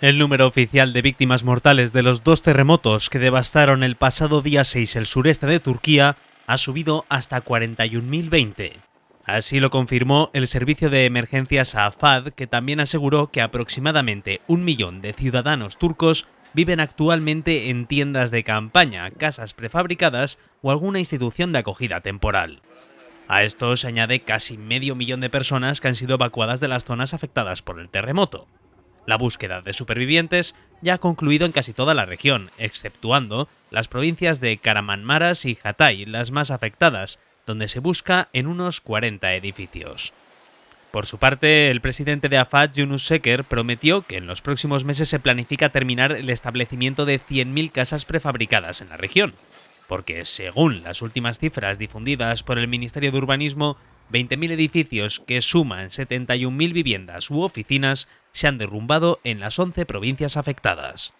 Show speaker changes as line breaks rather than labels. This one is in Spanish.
El número oficial de víctimas mortales de los dos terremotos que devastaron el pasado día 6 el sureste de Turquía ha subido hasta 41.020. Así lo confirmó el servicio de emergencias AFAD, que también aseguró que aproximadamente un millón de ciudadanos turcos viven actualmente en tiendas de campaña, casas prefabricadas o alguna institución de acogida temporal. A esto se añade casi medio millón de personas que han sido evacuadas de las zonas afectadas por el terremoto. La búsqueda de supervivientes ya ha concluido en casi toda la región, exceptuando las provincias de Karamanmaras y Hatay, las más afectadas, donde se busca en unos 40 edificios. Por su parte, el presidente de Afad, Yunus Seker, prometió que en los próximos meses se planifica terminar el establecimiento de 100.000 casas prefabricadas en la región, porque según las últimas cifras difundidas por el Ministerio de Urbanismo, 20.000 edificios que suman 71.000 viviendas u oficinas se han derrumbado en las 11 provincias afectadas.